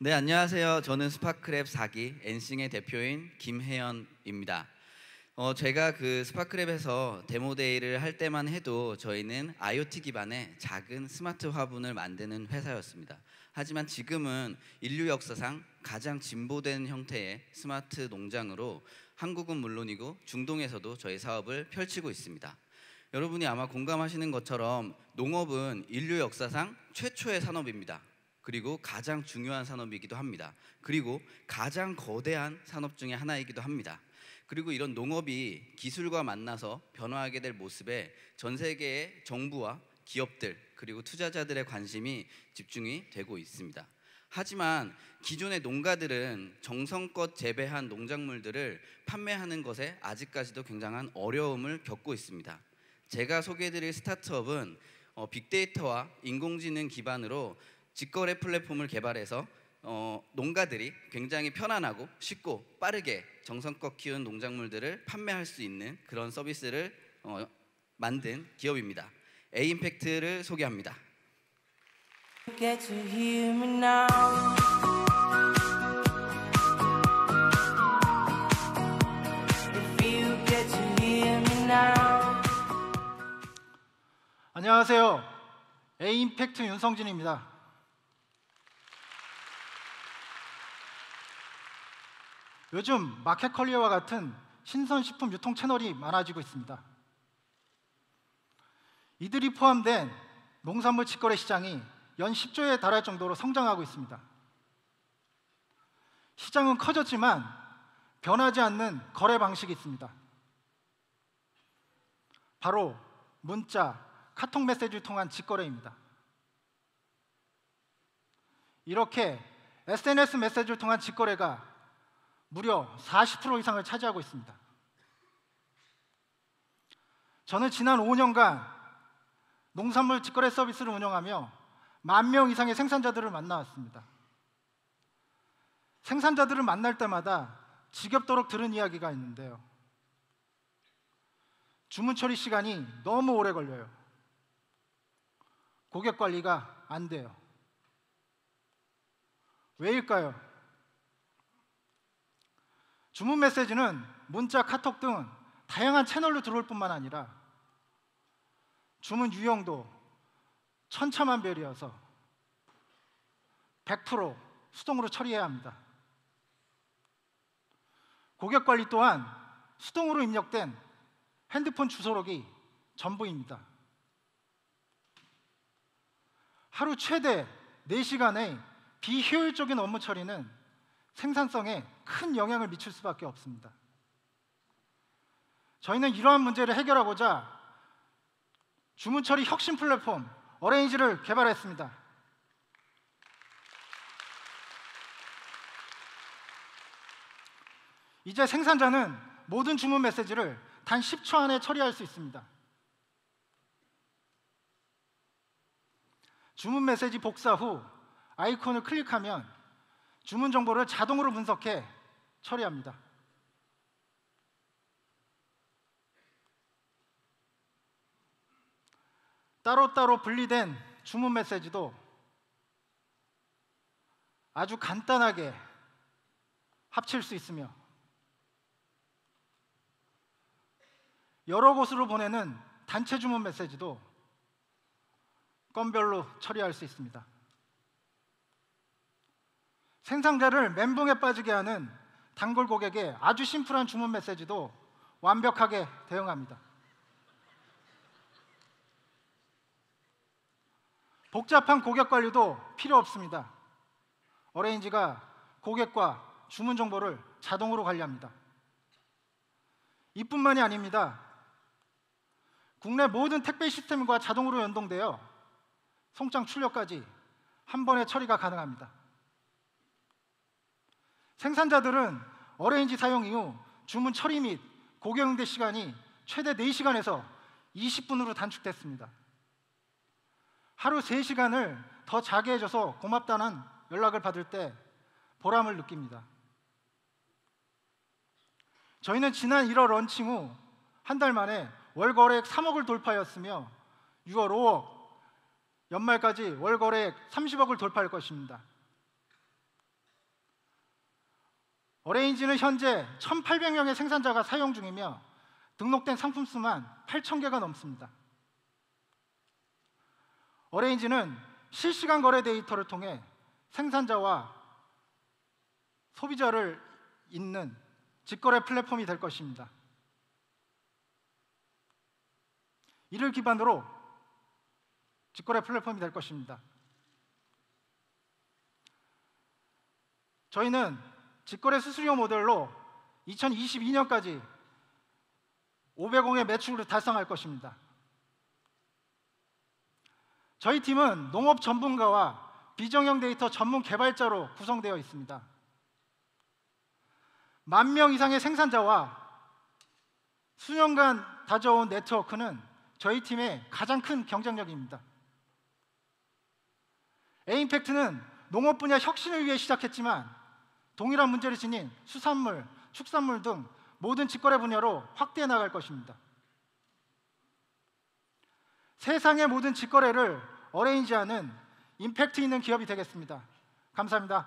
네, 안녕하세요. 저는 스파크랩 4기 엔싱의 대표인 김혜연입니다. 어, 제가 그 스파크랩에서 데모데이를 할 때만 해도 저희는 IoT 기반의 작은 스마트 화분을 만드는 회사였습니다. 하지만 지금은 인류 역사상 가장 진보된 형태의 스마트 농장으로 한국은 물론이고 중동에서도 저희 사업을 펼치고 있습니다. 여러분이 아마 공감하시는 것처럼 농업은 인류 역사상 최초의 산업입니다. 그리고 가장 중요한 산업이기도 합니다. 그리고 가장 거대한 산업 중에 하나이기도 합니다. 그리고 이런 농업이 기술과 만나서 변화하게 될 모습에 전 세계의 정부와 기업들 그리고 투자자들의 관심이 집중이 되고 있습니다. 하지만 기존의 농가들은 정성껏 재배한 농작물들을 판매하는 것에 아직까지도 굉장한 어려움을 겪고 있습니다. 제가 소개해드릴 스타트업은 어, 빅데이터와 인공지능 기반으로 직거래 플랫폼을 개발해서 어, 농가들이 굉장히 편안하고 쉽고 빠르게 정성껏 키운 농작물들을 판매할 수 있는 그런 서비스를 어, 만든 기업입니다. 에임팩트를 소개합니다. 안녕하세요. 에임팩트 윤성진입니다. 요즘 마켓컬리와 같은 신선식품 유통 채널이 많아지고 있습니다. 이들이 포함된 농산물 직거래 시장이 연 10조에 달할 정도로 성장하고 있습니다. 시장은 커졌지만 변하지 않는 거래 방식이 있습니다. 바로 문자, 카톡 메시지를 통한 직거래입니다. 이렇게 SNS 메시지를 통한 직거래가 무려 40% 이상을 차지하고 있습니다. 저는 지난 5년간 농산물 직거래 서비스를 운영하며 만 명 이상의 생산자들을 만나왔습니다. 생산자들을 만날 때마다 지겹도록 들은 이야기가 있는데요. 주문 처리 시간이 너무 오래 걸려요. 고객 관리가 안 돼요. 왜일까요? 주문 메시지는 문자, 카톡 등 다양한 채널로 들어올 뿐만 아니라 주문 유형도 천차만별이어서 100% 수동으로 처리해야 합니다. 고객 관리 또한 수동으로 입력된 핸드폰 주소록이 전부입니다. 하루 최대 4시간의 비효율적인 업무 처리는 생산성에 큰 영향을 미칠 수밖에 없습니다. 저희는 이러한 문제를 해결하고자 주문 처리 혁신 플랫폼 어레인지를 개발했습니다. 이제 생산자는 모든 주문 메시지를 단 10초 안에 처리할 수 있습니다. 주문 메시지 복사 후 아이콘을 클릭하면 주문 정보를 자동으로 분석해 처리합니다. 따로따로 분리된 주문 메시지도 아주 간단하게 합칠 수 있으며 여러 곳으로 보내는 단체 주문 메시지도 건별로 처리할 수 있습니다. 생산자를 멘붕에 빠지게 하는 단골 고객의 아주 심플한 주문 메시지도 완벽하게 대응합니다. 복잡한 고객 관리도 필요 없습니다. 어레인지가 고객과 주문 정보를 자동으로 관리합니다. 이뿐만이 아닙니다. 국내 모든 택배 시스템과 자동으로 연동되어 송장 출력까지 한 번에 처리가 가능합니다. 생산자들은 어레인지 사용 이후 주문 처리 및 고객 응대 시간이 최대 4시간에서 20분으로 단축됐습니다. 하루 3시간을 더 자게 해줘서 고맙다는 연락을 받을 때 보람을 느낍니다. 저희는 지난 1월 런칭 후 한 달 만에 월 거래액 3억을 돌파하였으며 6월 5억, 연말까지 월 거래액 30억을 돌파할 것입니다. 어레인지는 현재 1,800명의 생산자가 사용 중이며 등록된 상품 수만 8,000개가 넘습니다. 어레인지는 실시간 거래 데이터를 통해 생산자와 소비자를 잇는 직거래 플랫폼이 될 것입니다. 이를 기반으로 직거래 플랫폼이 될 것입니다. 저희는 직거래 수수료 모델로 2022년까지 500억의 매출을 달성할 것입니다. 저희 팀은 농업 전문가와 비정형 데이터 전문 개발자로 구성되어 있습니다. 만 명 이상의 생산자와 수년간 다져온 네트워크는 저희 팀의 가장 큰 경쟁력입니다. 에임팩트는 농업 분야 혁신을 위해 시작했지만 동일한 문제를 지닌 수산물, 축산물 등 모든 직거래 분야로 확대해 나갈 것입니다. 세상의 모든 직거래를 어레인지하는 임팩트 있는 기업이 되겠습니다. 감사합니다.